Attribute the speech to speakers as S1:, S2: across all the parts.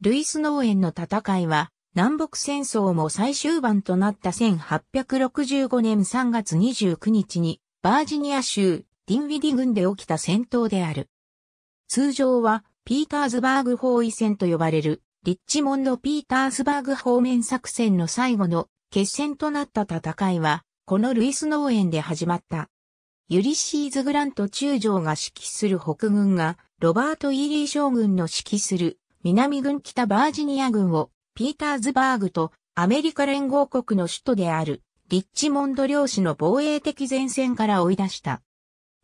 S1: ルイス農園の戦いは、南北戦争も最終盤となった1865年3月29日に、バージニア州、ディンウィディ軍で起きた戦闘である。通常は、ピーターズバーグ包囲戦と呼ばれる、リッチモンド・ピーターズバーグ方面作戦の最後の決戦となった戦いは、このルイス農園で始まった。ユリシーズ・グラント中将が指揮する北軍が、ロバート・イーリー将軍の指揮する南軍北バージニア軍をピーターズバーグとアメリカ連合国の首都であるリッチモンド領市の防衛的前線から追い出した。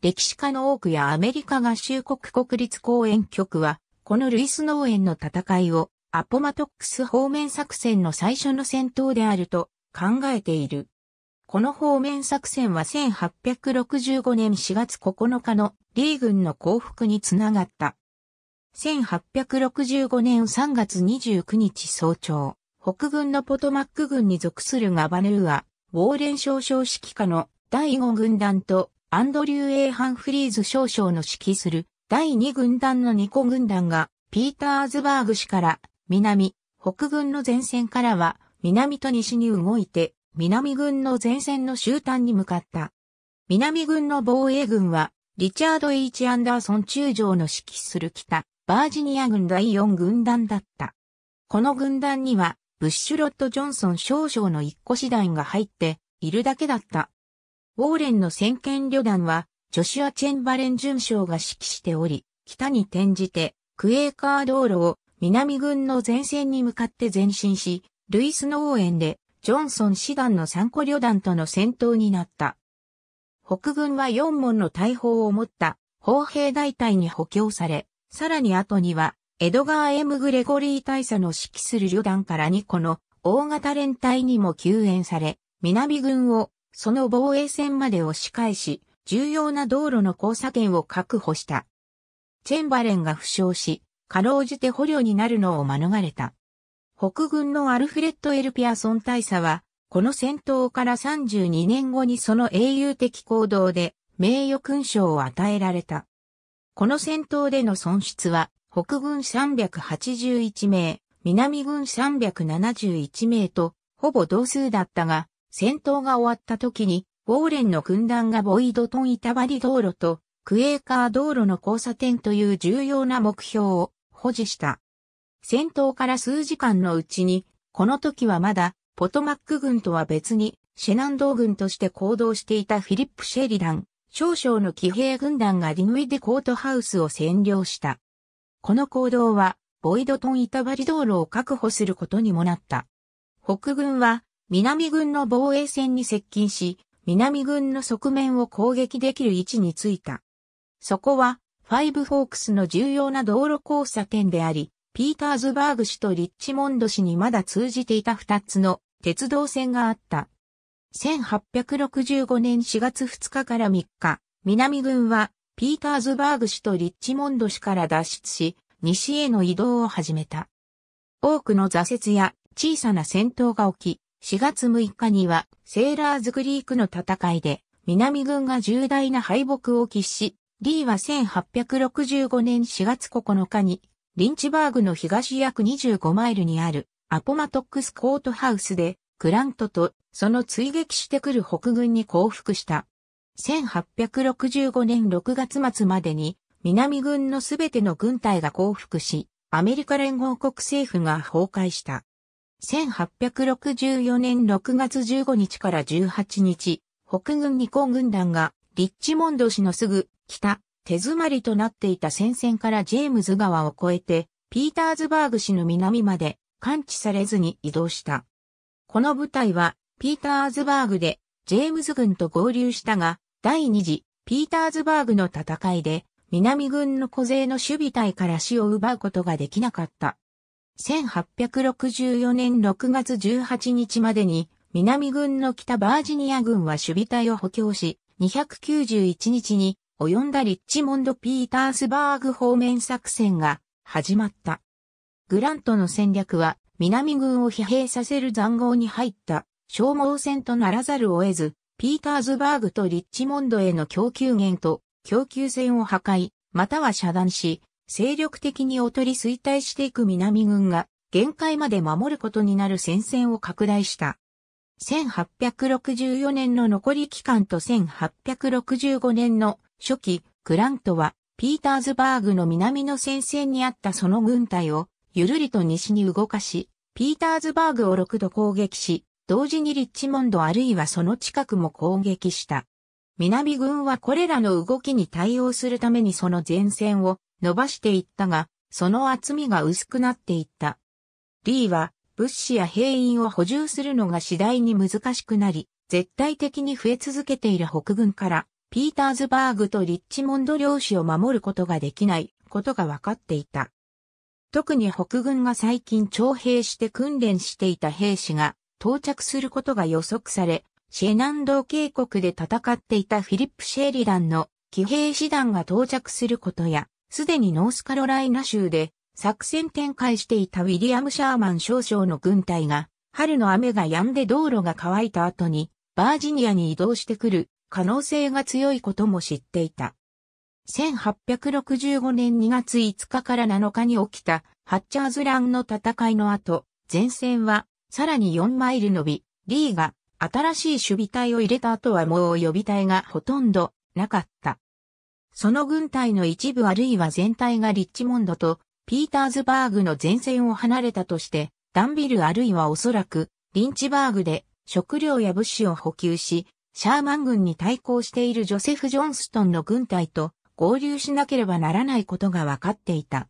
S1: 歴史家の多くやアメリカ合衆国国立公園局は、このルイス農園の戦いをアポマトックス方面作戦の最初の戦闘であると考えている。この方面作戦は1865年4月9日のリー軍の降伏につながった。1865年3月29日早朝、北軍のポトマック軍に属するガバヌーア、ウォーレン少将指揮下の第5軍団とアンドリュー・エイ・ハンフリーズ少将の指揮する第2軍団の2個軍団がピーターズバーグ氏から南、北軍の前線からは南と西に動いて南軍の前線の終端に向かった。南軍の防衛軍はリチャード・ H・ アンダーソン中将の指揮する北、バージニア軍第4軍団だった。この軍団には、ブッシュロット・ジョンソン少将の一個師団が入っているだけだった。ウォーレンの先見旅団は、ジョシュア・チェンバレン巡将が指揮しており、北に転じて、クエーカー道路を南軍の前線に向かって前進し、ルイス農園で、ジョンソン師団の三個旅団との戦闘になった。北軍は4門の大砲を持った砲兵大隊に補強され、さらに後には、エドガー・エム・グレゴリー大佐の指揮する旅団から2個の大型連隊にも救援され、南軍をその防衛線まで押し返し、重要な道路の交差点を確保した。チェンバレンが負傷し、かろうじて捕虜になるのを免れた。北軍のアルフレッド・エルピアソン大佐は、この戦闘から32年後にその英雄的行動で名誉勲章を与えられた。この戦闘での損失は、北軍381名、南軍371名と、ほぼ同数だったが、戦闘が終わった時に、ウォーレンの軍団がボイドトン板張道路と、クエーカー道路の交差点という重要な目標を保持した。戦闘から数時間のうちに、この時はまだ、ポトマック軍とは別に、シェナンドー軍として行動していたフィリップ・シェリダン、少々の騎兵軍団がリムイデコートハウスを占領した。この行動は、ボイドトン板張道路を確保することにもなった。北軍は、南軍の防衛線に接近し、南軍の側面を攻撃できる位置についた。そこは、ファイブフォークスの重要な道路交差点であり、ピーターズバーグ市とリッチモンド市にまだ通じていた二つの鉄道線があった。1865年4月2日から3日、南軍はピーターズバーグ市とリッチモンド市から脱出し、西への移動を始めた。多くの挫折や小さな戦闘が起き、4月6日にはセーラーズクリークの戦いで南軍が重大な敗北を喫し、リーは1865年4月9日にリンチバーグの東約25マイルにあるアポマトックスコートハウスでグラントとその追撃してくる北軍に降伏した。1865年6月末までに南軍のすべての軍隊が降伏し、アメリカ連合国政府が崩壊した。1864年6月15日から18日、北軍二行軍団がリッチモンド氏のすぐ北、手詰まりとなっていた戦線からジェームズ川を越えて、ピーターズバーグ氏の南まで完治されずに移動した。この部隊は、ピーターズバーグで、ジェームズ軍と合流したが、第二次、ピーターズバーグの戦いで、南軍の小勢の守備隊から死を奪うことができなかった。1864年6月18日までに、南軍の北バージニア軍は守備隊を補強し、291日に及んだリッチモンド・ピータースバーグ方面作戦が始まった。グラントの戦略は南軍を疲弊させる残壕に入った消耗戦とならざるを得ず、ピーターズバーグとリッチモンドへの供給源と供給線を破壊、または遮断し、精力的に劣り衰退していく南軍が限界まで守ることになる戦線を拡大した。1864年の残り期間と1865年の初期、グラントはピーターズバーグの南の戦線にあったその軍隊をゆるりと西に動かし、ピーターズバーグを6度攻撃し、同時にリッチモンドあるいはその近くも攻撃した。南軍はこれらの動きに対応するためにその前線を伸ばしていったが、その厚みが薄くなっていった。リーは物資や兵員を補充するのが次第に難しくなり、絶対的に増え続けている北軍から、ピーターズバーグとリッチモンド領主を守ることができないことが分かっていた。特に北軍が最近徴兵して訓練していた兵士が到着することが予測され、シェナンドー渓谷で戦っていたフィリップ・シェリランの騎兵師団が到着することや、すでにノースカロライナ州で作戦展開していたウィリアム・シャーマン少将の軍隊が、春の雨が止んで道路が乾いた後に、バージニアに移動してくる可能性が強いことも知っていた。1865年2月5日から7日に起きたハッチャーズランの戦いの後、前線はさらに4マイル伸び、リーが新しい守備隊を入れた後はもう予備隊がほとんどなかった。その軍隊の一部あるいは全体がリッチモンドとピーターズバーグの前線を離れたとして、ダンビルあるいはおそらくリンチバーグで食料や物資を補給し、シャーマン軍に対抗しているジョセフ・ジョンストンの軍隊と合流しなければならないことが分かっていた。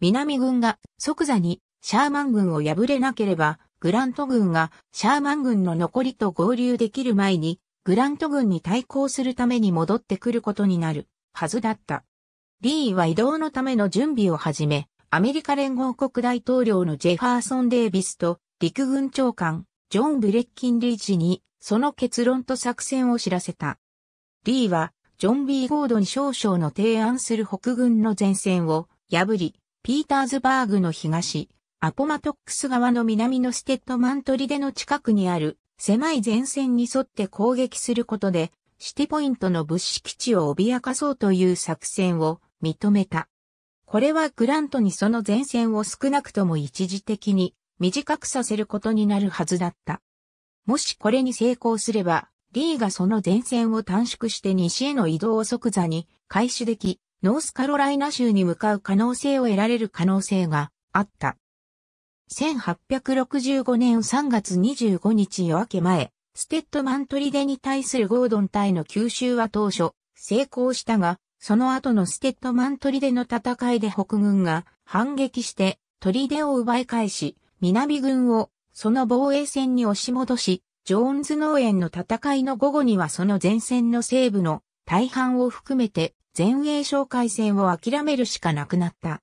S1: 南軍が即座にシャーマン軍を破れなければ、グラント軍がシャーマン軍の残りと合流できる前に、グラント軍に対抗するために戻ってくることになるはずだった。リーは移動のための準備を始め、アメリカ連合国大統領のジェファーソン・デイビスと陸軍長官、ジョン・ブレッキンリージに、その結論と作戦を知らせた。リーはジョン・ B・ ゴードン少将の提案する北軍の前線を破り、ピーターズバーグの東、アポマトックス側の南のステッドマントリデの近くにある狭い前線に沿って攻撃することで、シティポイントの物資基地を脅かそうという作戦を認めた。これはグラントにその前線を少なくとも一時的に短くさせることになるはずだった。もしこれに成功すれば、リーがその前線を短縮して西への移動を即座に開始でき、ノースカロライナ州に向かう可能性を得られる可能性があった。1865年3月25日夜明け前、ステッドマントリデに対するゴードン隊の吸収は当初、成功したが、その後のステッドマントリデの戦いで北軍が反撃して、トリデを奪い返し、南軍をその防衛線に押し戻し、ジョーンズ農園の戦いの午後にはその前線の西部の大半を含めて前衛哨戒戦を諦めるしかなくなった。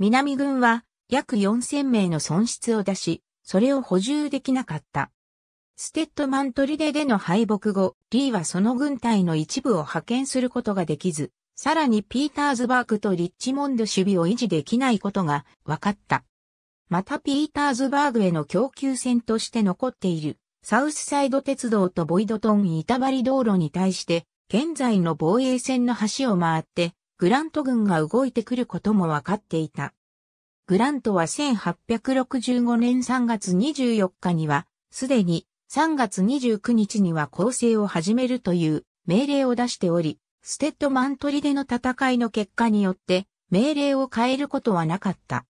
S1: 南軍は約4000名の損失を出し、それを補充できなかった。ステッドマントリデでの敗北後、リーはその軍隊の一部を派遣することができず、さらにピーターズバーグとリッチモンド守備を維持できないことが分かった。またピーターズバーグへの供給戦として残っているサウスサイド鉄道とボイドトン板張道路に対して、現在の防衛線の橋を回って、グラント軍が動いてくることも分かっていた。グラントは1865年3月24日には、すでに3月29日には攻勢を始めるという命令を出しており、ステッドマントリでの戦いの結果によって命令を変えることはなかった。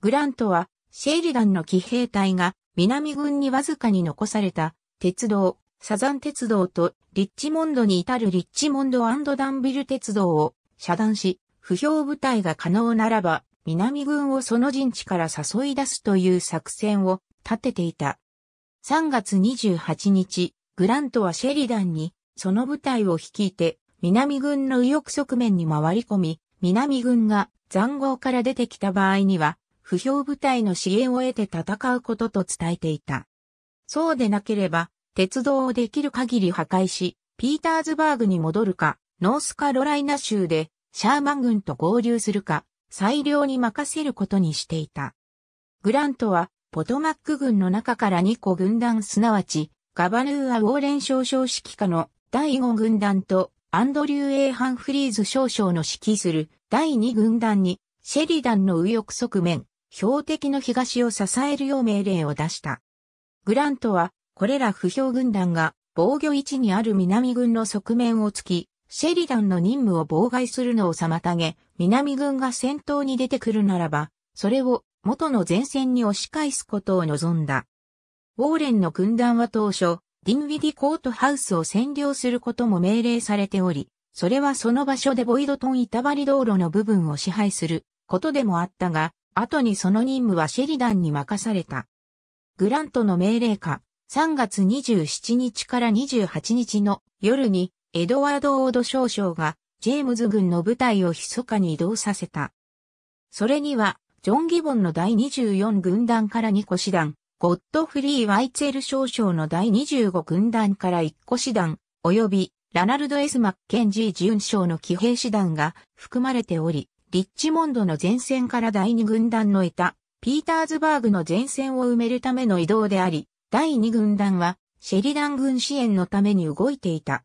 S1: グラントはシェリダンの騎兵隊が南軍にわずかに残された鉄道、サザン鉄道とリッチモンドに至るリッチモンドダンビル鉄道を遮断し、不評部隊が可能ならば、南軍をその陣地から誘い出すという作戦を立てていた。3月28日、グラントはシェリダンに、その部隊を率いて、南軍の右翼側面に回り込み、南軍が残壕から出てきた場合には、不評部隊の支援を得て戦うことと伝えていた。そうでなければ、鉄道をできる限り破壊し、ピーターズバーグに戻るか、ノースカロライナ州でシャーマン軍と合流するか、裁量に任せることにしていた。グラントは、ポトマック軍の中から2個軍団すなわち、ガバヌーア・ウォーレン少将指揮下の第5軍団とアンドリュー・エイ・ハンフリーズ少将の指揮する第2軍団に、シェリダンの右翼側面、標的の東を支えるよう命令を出した。グラントは、これら不評軍団が防御位置にある南軍の側面を突き、シェリダンの任務を妨害するのを妨げ、南軍が戦闘に出てくるならば、それを元の前線に押し返すことを望んだ。ウォーレンの軍団は当初、ディンウィディコートハウスを占領することも命令されており、それはその場所でボイドトン板張り道路の部分を支配することでもあったが、後にその任務はシェリダンに任された。グラントの命令下、3月27日から28日の夜に、エドワード・オード少将が、ジェームズ軍の部隊を密かに移動させた。それには、ジョン・ギボンの第24軍団から2個師団、ゴッドフリー・ワイツェル少将の第25軍団から1個師団、及び、ラナルド・エス・マッケンジーン将の騎兵師団が含まれており、リッチモンドの前線から第二軍団の得た、ピーターズバーグの前線を埋めるための移動であり、第二軍団は、シェリダン軍支援のために動いていた。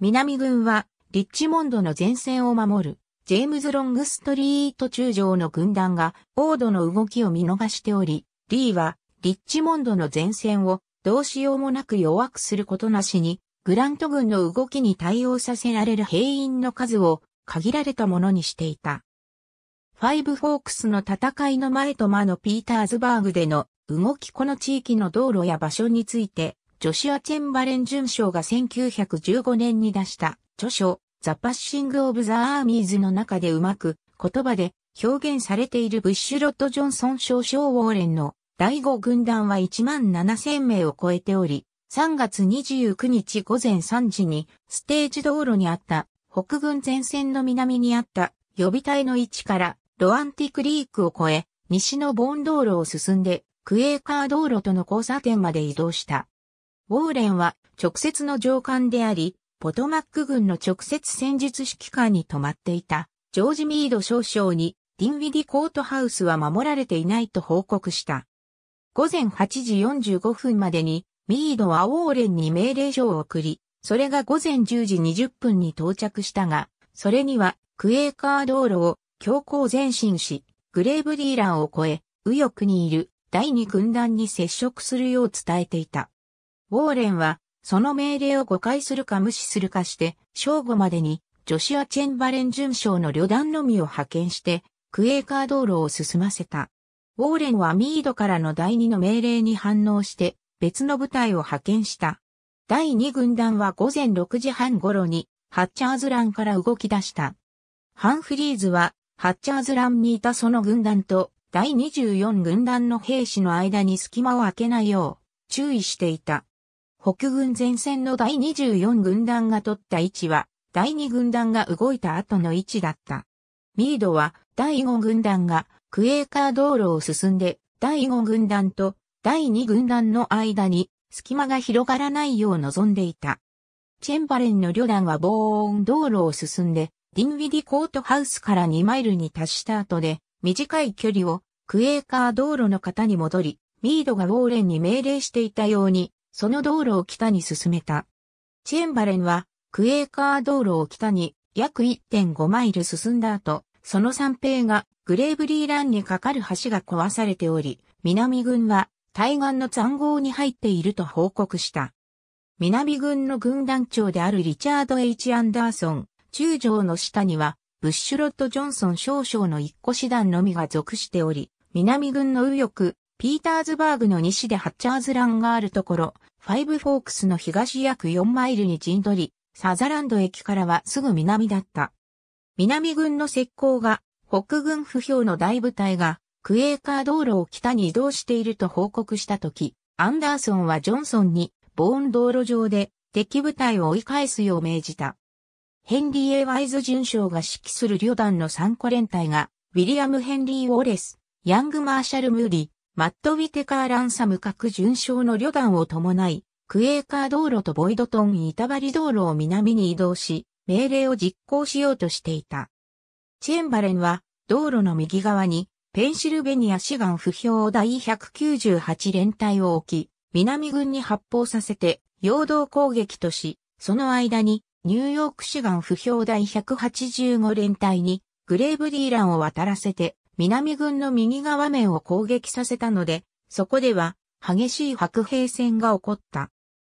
S1: 南軍は、リッチモンドの前線を守る、ジェームズ・ロングストリート中将の軍団が、オードの動きを見逃しており、リーは、リッチモンドの前線を、どうしようもなく弱くすることなしに、グラント軍の動きに対応させられる兵員の数を限られたものにしていた。ファイブフォークスの戦いの前と前のピーターズバーグでの動きこの地域の道路や場所について、ジョシュア・チェンバレン巡将が1915年に出した著書、ザ・パッシング・オブ・ザ・アーミーズの中でうまく言葉で表現されているブッシュ・ロット・ジョンソン少将ウォーレンの第5軍団は1万7000名を超えており、3月29日午前3時にステージ道路にあった北軍前線の南にあった予備隊の位置からロアンティクリークを越え、西のボン道路を進んで、クエーカー道路との交差点まで移動した。ウォーレンは直接の上官であり、ポトマック軍の直接戦術指揮官に泊まっていた、ジョージ・ミード少将に、ディンウィディ・コートハウスは守られていないと報告した。午前8時45分までに、ミードはウォーレンに命令書を送り、それが午前10時20分に到着したが、それにはクエーカー道路を強行前進し、グレーブディーラーを越え、右翼にいる第二軍団に接触するよう伝えていた。ウォーレンは、その命令を誤解するか無視するかして、正午までに、ジョシュア・チェンバレン巡将の旅団のみを派遣して、クエーカー道路を進ませた。ウォーレンはミードからの第二の命令に反応して、別の部隊を派遣した。第2軍団は午前6時半頃に、ハッチャーズランから動き出した。ハンフリーズは、ハッチャーズランにいたその軍団と、第24軍団の兵士の間に隙間を空けないよう、注意していた。北軍前線の第24軍団が取った位置は、第2軍団が動いた後の位置だった。ミードは、第5軍団が、クエーカー道路を進んで、第5軍団と、第2軍団の間に、隙間が広がらないよう望んでいた。チェンバレンの旅団は防音道路を進んで、ディンウィディコートハウスから2マイルに達した後で、短い距離をクエーカー道路の型に戻り、ミードがウォーレンに命令していたように、その道路を北に進めた。チェンバレンは、クエーカー道路を北に約1.5マイル進んだ後、その三平がグレーブリーランにかかる橋が壊されており、南軍は対岸の残壕に入っていると報告した。南軍の軍団長であるリチャード・ H・ アンダーソン、中将の下には、ブッシュロット・ジョンソン少将の一個師団のみが属しており、南軍の右翼、ピーターズバーグの西でハッチャーズランがあるところ、ファイブフォークスの東約4マイルに陣取り、サザランド駅からはすぐ南だった。南軍の石膏が、北軍不評の大部隊が、クエーカー道路を北に移動していると報告したとき、アンダーソンはジョンソンに、ボーン道路上で敵部隊を追い返すよう命じた。ヘンリー・エワイズ巡将が指揮する旅団の3個連隊が、ウィリアム・ヘンリー・ウォレス、ヤング・マーシャル・ムーディ、マット・ウィテカー・ランサム各巡将の旅団を伴い、クエーカー道路とボイドトン・板張道路を南に移動し、命令を実行しようとしていた。チェンバレンは、道路の右側に、ペンシルベニア志願不評第198連隊を置き、南軍に発砲させて、陽動攻撃とし、その間に、ニューヨーク志願不評第185連隊に、グレーブディーランを渡らせて、南軍の右側面を攻撃させたので、そこでは、激しい白兵戦が起こった。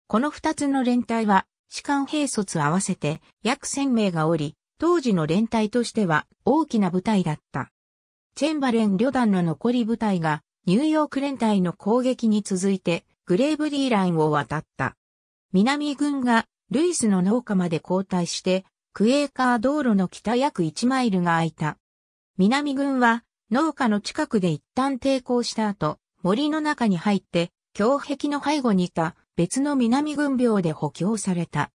S1: この二つの連隊は、士官兵卒合わせて約1000名がおり、当時の連隊としては大きな部隊だった。チェンバレン旅団の残り部隊がニューヨーク連隊の攻撃に続いてグレーブリーラインを渡った。南軍がルイスの農家まで後退してクエーカー道路の北約1マイルが空いた。南軍は農家の近くで一旦抵抗した後森の中に入って強壁の背後にいた別の南軍病で補強された。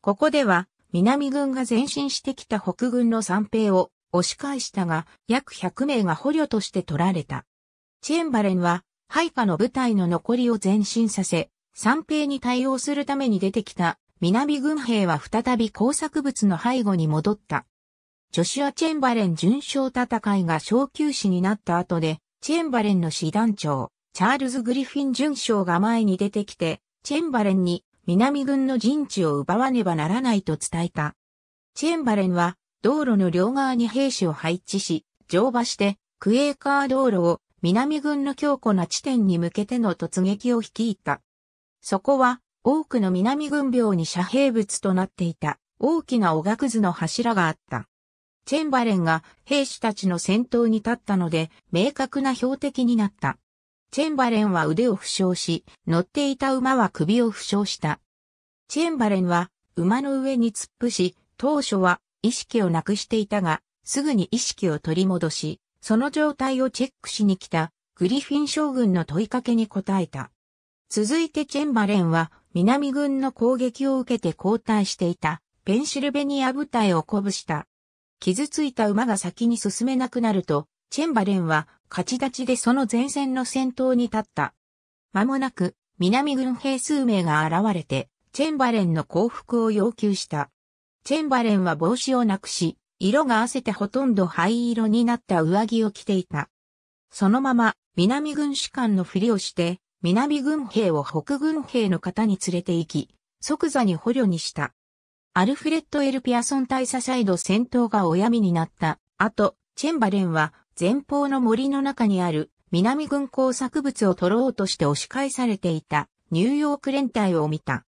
S1: ここでは南軍が前進してきた北軍の三兵を押し返したが、約100名が捕虜として取られた。チェンバレンは、配下の部隊の残りを前進させ、三兵に対応するために出てきた南軍兵は再び工作物の背後に戻った。ジョシュア・チェンバレン巡将戦いが小休止になった後で、チェンバレンの師団長、チャールズ・グリフィン巡将が前に出てきて、チェンバレンに南軍の陣地を奪わねばならないと伝えた。チェンバレンは道路の両側に兵士を配置し、乗馬して、クエーカー道路を南軍の強固な地点に向けての突撃を率いた。そこは、多くの南軍病に遮蔽物となっていた、大きなおがくずの柱があった。チェンバレンが兵士たちの先頭に立ったので、明確な標的になった。チェンバレンは腕を負傷し、乗っていた馬は首を負傷した。チェンバレンは馬の上に突っ伏し、当初は意識をなくしていたが、すぐに意識を取り戻し、その状態をチェックしに来たグリフィン将軍の問いかけに答えた。続いてチェンバレンは南軍の攻撃を受けて後退していたペンシルベニア部隊を鼓舞した。傷ついた馬が先に進めなくなると、チェンバレンは勝ち立ちでその前線の先頭に立った。間もなく南軍兵数名が現れて、チェンバレンの降伏を要求した。チェンバレンは帽子をなくし、色が合わせてほとんど灰色になった上着を着ていた。そのまま、南軍士官のふりをして、南軍兵を北軍兵の方に連れて行き、即座に捕虜にした。アルフレッド・エル・ピアソン大佐サイド戦闘がお闇になった後、チェンバレンは前方の森の中にある南軍工作物を取ろうとして押し返されていたニューヨーク連隊を見た。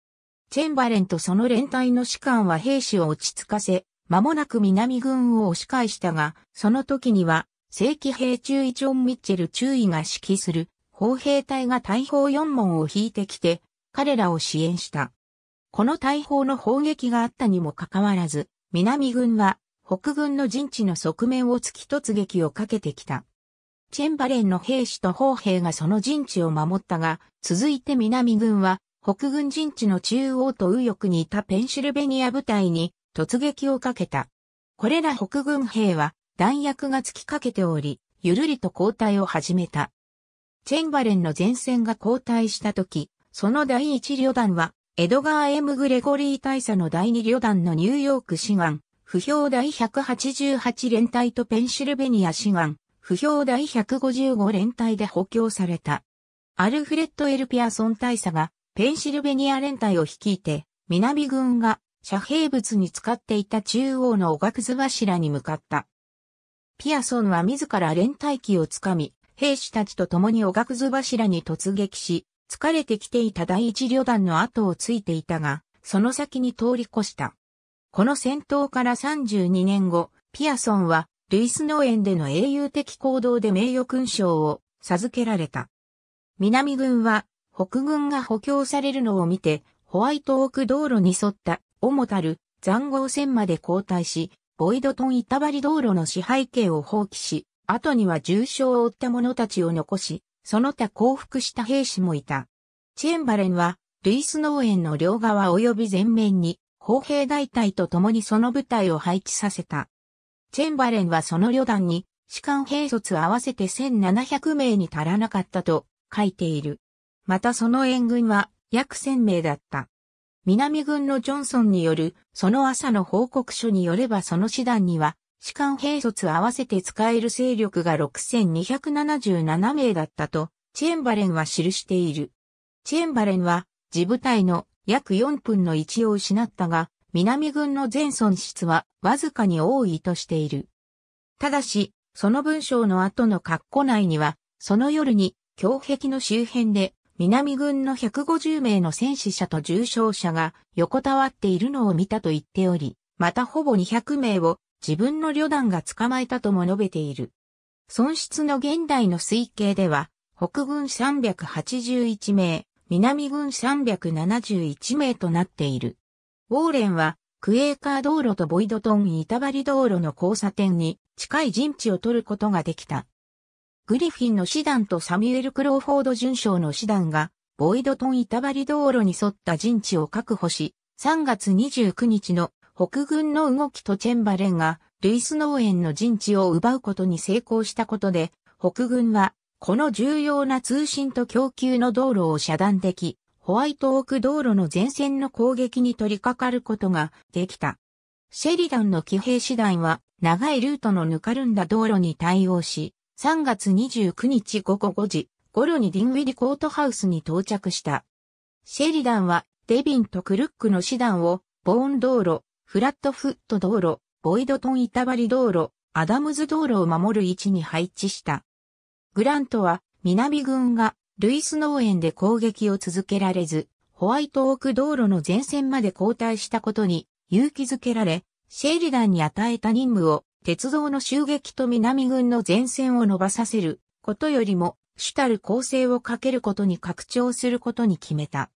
S1: チェンバレンとその連隊の士官は兵士を落ち着かせ、間もなく南軍を押し返したが、その時には、正規兵中尉ジョン・ミッチェル中尉が指揮する、砲兵隊が大砲四門を引いてきて、彼らを支援した。この大砲の砲撃があったにもかかわらず、南軍は北軍の陣地の側面を突き突撃をかけてきた。チェンバレンの兵士と砲兵がその陣地を守ったが、続いて南軍は北軍陣地の中央と右翼にいたペンシルベニア部隊に突撃をかけた。これら北軍兵は弾薬が突きかけており、ゆるりと交代を始めた。チェンバレンの前線が交代した時、その第一旅団は、エドガー・エム・グレゴリー大佐の第二旅団のニューヨーク志願、不評第188連隊とペンシルベニア志願、不評第155連隊で補強された。アルフレッド・エル・ピアソン大佐がペンシルベニア連隊を率いて、南軍が遮蔽物に使っていた中央のおがくず柱に向かった。ピアソンは自ら連隊機をつかみ、兵士たちと共におがくず柱に突撃し、疲れてきていた第一旅団の後をついていたが、その先に通り越した。この戦闘から32年後、ピアソンは、ルイス農園での英雄的行動で名誉勲章を授けられた。南軍は北軍が補強されるのを見て、ホワイトオーク道路に沿った主たる残壕線まで後退し、ボイドトン板張道路の支配権を放棄し、後には重傷を負った者たちを残し、その他降伏した兵士もいた。チェンバレンは、ルイス農園の両側及び前面に、砲兵大隊と共にその部隊を配置させた。チェンバレンはその旅団に、士官兵卒合わせて1700名に足らなかったと書いている。またその援軍は約1000名だった。南軍のジョンソンによる、その朝の報告書によればその師団には、士官兵卒合わせて使える勢力が6277名だったと、チェンバレンは記している。チェンバレンは、自部隊の約4分の1を失ったが、南軍の全損失はわずかに多いとしている。ただし、その文章の後の括弧内には、その夜に、胸壁の周辺で南軍の150名の戦死者と重傷者が横たわっているのを見たと言っており、またほぼ200名を自分の旅団が捕まえたとも述べている。損失の現代の推計では、北軍381名、南軍371名となっている。ウォーレンは、クエーカー道路とボイドトン板張道路の交差点に近い陣地を取ることができた。グリフィンの師団とサミュエル・クローフォード准将の師団が、ボイドトン板張道路に沿った陣地を確保し、3月29日の北軍の動きとチェンバレンが、ルイス農園の陣地を奪うことに成功したことで、北軍は、この重要な通信と供給の道路を遮断でき、ホワイトオーク道路の前線の攻撃に取り掛かることができた。シェリダンの騎兵師団は、長いルートのぬかるんだ道路に対応し、3月29日午後5時、ロにディンウィディコートハウスに到着した。シェリダンは、デビンとクルックの師団を、ボーン道路、フラットフット道路、ボイドトン板張道路、アダムズ道路を守る位置に配置した。グラントは、南軍が、ルイス農園で攻撃を続けられず、ホワイトオーク道路の前線まで後退したことに勇気づけられ、シェリダンに与えた任務を鉄道の襲撃と南軍の前線を伸ばさせることよりも、主たる攻勢をかけることに拡張することに決めた。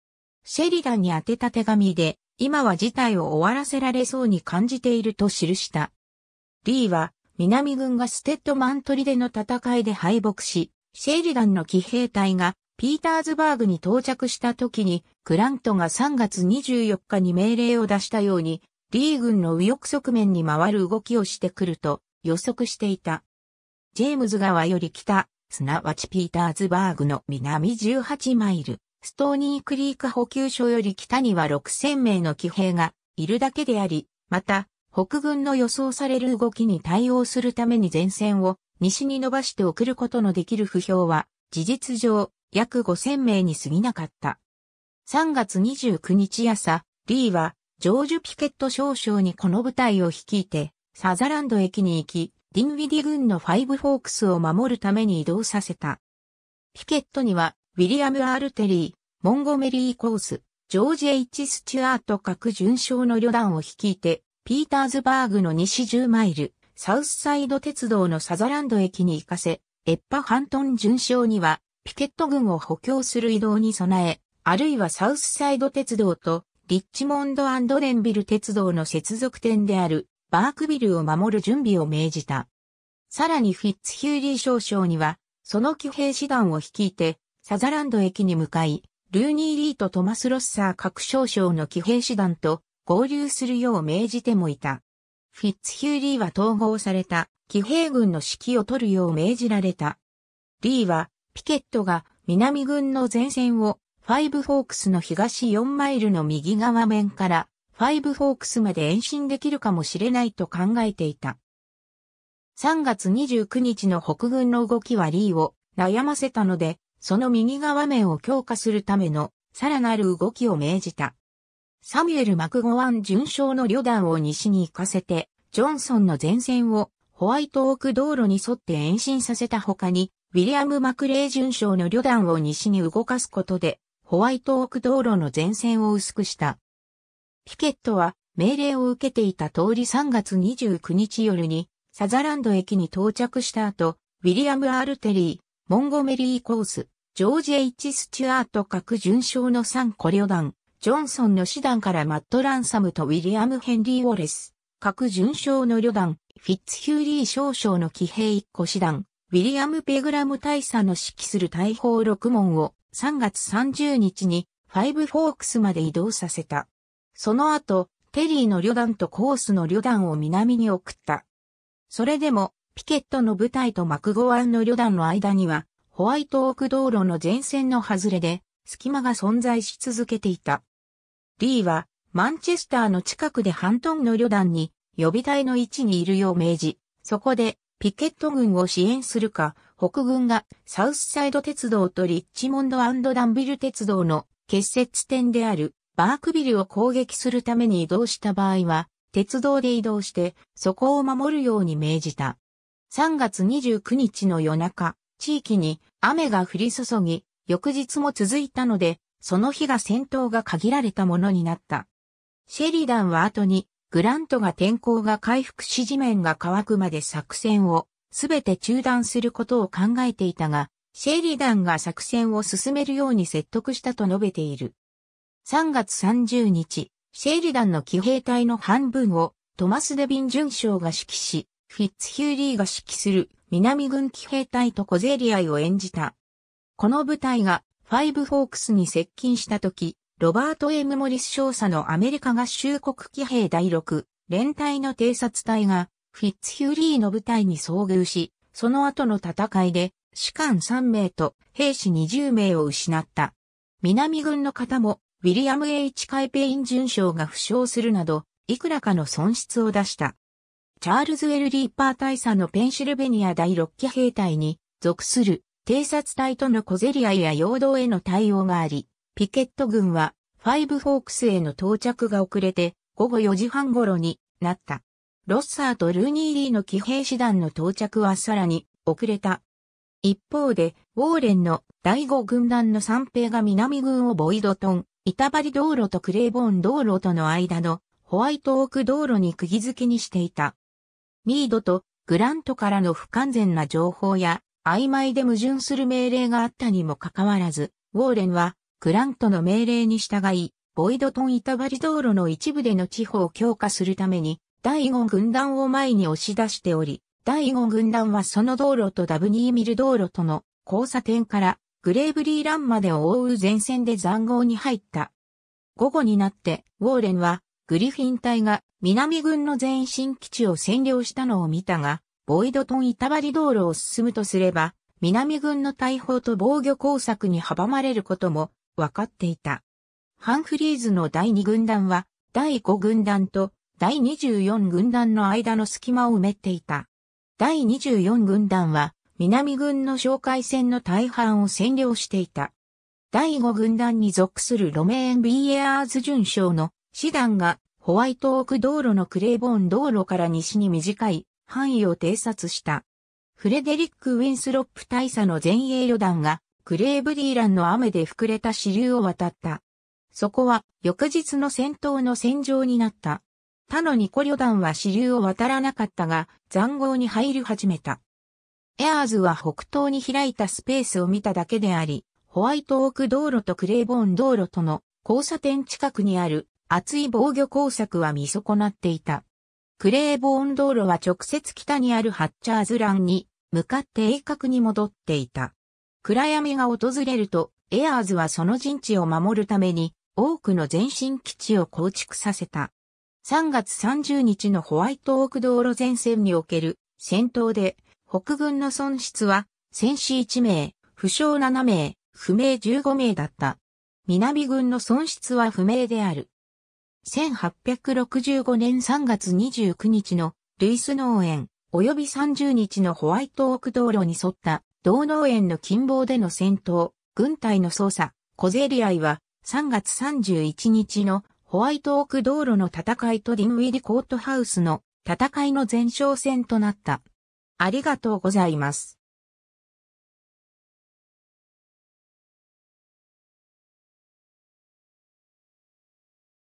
S1: シェリダンに宛てた手紙で、今は事態を終わらせられそうに感じていると記した。リーは、南軍がステッドマントリでの戦いで敗北し、シェリダンの騎兵隊がピーターズバーグに到着した時に、クラントが3月24日に命令を出したように、リー軍の右翼側面に回る動きをしてくると予測していた。ジェームズ川より北、すなわちピーターズバーグの南18マイル、ストーニークリーク補給所より北には6000名の騎兵がいるだけであり、また、北軍の予想される動きに対応するために前線を西に伸ばして送ることのできる不評は、事実上、約5000名に過ぎなかった。3月29日朝、リーはジョージュ・ピケット少将にこの部隊を率いて、サザランド駅に行き、ディンウィディ軍のファイブフォークスを守るために移動させた。ピケットには、ウィリアム・アールテリー、モンゴメリー・コース、ジョージ・ H・ スチュアート各巡将の旅団を率いて、ピーターズバーグの西10マイル、サウスサイド鉄道のサザランド駅に行かせ、エッパ・ハントン巡将には、ピケット軍を補強する移動に備え、あるいはサウスサイド鉄道とリッチモンドデンビル鉄道の接続点であるバークビルを守る準備を命じた。さらにフィッツヒューリー少将には、その騎兵師団を率いて、サザランド駅に向かい、ルーニー・リーとトマス・ロッサー各少将の騎兵師団と合流するよう命じてもいた。フィッツヒューリーは統合された騎兵軍の指揮を取るよう命じられた。リーは、ピケットが南軍の前線をファイブフォークスの東4マイルの右側面から、ファイブフォークスまで延伸できるかもしれないと考えていた。3月29日の北軍の動きはリーを悩ませたので、その右側面を強化するためのさらなる動きを命じた。サミュエル・マクゴワン巡将の旅団を西に行かせて、ジョンソンの前線をホワイトオーク道路に沿って延伸させた他に、ウィリアム・マクレー巡将の旅団を西に動かすことで、ホワイトオーク道路の前線を薄くした。ピケットは命令を受けていた通り3月29日夜にサザランド駅に到着した後、ウィリアム・アルテリー、モンゴメリー・コース、ジョージ・ H・ スチュアート各巡将の3個旅団、ジョンソンの師団からマット・ランサムとウィリアム・ヘンリー・ウォレス、各巡将の旅団、フィッツ・ヒューリー少将の騎兵1個師団、ウィリアム・ペグラム大佐の指揮する大砲6門を3月30日にファイブフォークスまで移動させた。その後、テリーの旅団とコースの旅団を南に送った。それでも、ピケットの部隊とマクゴワンの旅団の間には、ホワイトオーク道路の前線の外れで、隙間が存在し続けていた。リーは、マンチェスターの近くでハントンの旅団に、予備隊の位置にいるよう命じ、そこで、ピケット軍を支援するか、国軍がサウスサイド鉄道とリッチモンドダンビル鉄道の結節点であるバークビルを攻撃するために移動した場合は、鉄道で移動してそこを守るように命じた。3月29日の夜中、地域に雨が降り注ぎ、翌日も続いたので、その日が戦闘が限られたものになった。シェリダンは後に、グラントが天候が回復し地面が乾くまで作戦をすべて中断することを考えていたが、シェリダンが作戦を進めるように説得したと述べている。3月30日、シェリダンの騎兵隊の半分をトマス・デビン准将が指揮し、フィッツヒューリーが指揮する南軍騎兵隊と小競り合いを演じた。この部隊がファイブフォークスに接近した時、ロバート・エム・モリス少佐のアメリカ合衆国騎兵第6連隊の偵察隊がフィッツヒューリーの部隊に遭遇し、その後の戦いで士官3名と兵士20名を失った。南軍の方もウィリアム・ H・ カイペイン巡将が負傷するなど、いくらかの損失を出した。チャールズ・エル・リーパー大佐のペンシルベニア第6期兵隊に属する偵察隊との小競り合いや陽動への対応があり、ピケット軍はファイブ・フォークスへの到着が遅れて午後4時半頃になった。ロッサーとルーニーリーの騎兵師団の到着はさらに遅れた。一方で、ウォーレンの第五軍団の三兵が南軍をボイドトン、板張道路とクレーボーン道路との間のホワイトオーク道路に釘付けにしていた。ミードとグラントからの不完全な情報や曖昧で矛盾する命令があったにもかかわらず、ウォーレンはグラントの命令に従い、ボイドトン板張道路の一部での地方を強化するために第5軍団を前に押し出しており、第5軍団はその道路とダブニーミル道路との交差点からグレーブリーランまでを覆う前線で残壕に入った。午後になってウォーレンはグリフィン隊が南軍の前進基地を占領したのを見たが、ボイドトン板張道路を進むとすれば、南軍の大砲と防御工作に阻まれることも分かっていた。ハンフリーズの第2軍団は第5軍団と第24軍団の間の隙間を埋めていた。第24軍団は、南軍の哨戒戦の大半を占領していた。第5軍団に属するロメーン・ビーエアーズ準将の師団がホワイトオーク道路のクレイボーン道路から西に短い範囲を偵察した。フレデリック・ウィンスロップ大佐の前衛旅団がクレーブリーランの雨で膨れた支流を渡った。そこは翌日の戦闘の戦場になった。他のニコ旅団は支流を渡らなかったが、残壕に入り始めた。エアーズは北東に開いたスペースを見ただけであり、ホワイトオーク道路とクレーボーン道路との交差点近くにある厚い防御工作は見損なっていた。クレーボーン道路は直接北にあるハッチャーズランに向かって鋭角に戻っていた。暗闇が訪れると、エアーズはその陣地を守るために多くの前進基地を構築させた。3月30日のホワイトオーク道路前線における戦闘で、北軍の損失は、戦死1名、負傷7名、不明15名だった。南軍の損失は不明である。1865年3月29日のルイス農園、及び30日のホワイトオーク道路に沿った道農園の近傍での戦闘、軍隊の捜査、小競り合いは3月31日のホワイトオーク道路の戦いとディムウィリコートハウスの戦いの前哨戦となった。ありがとうございます。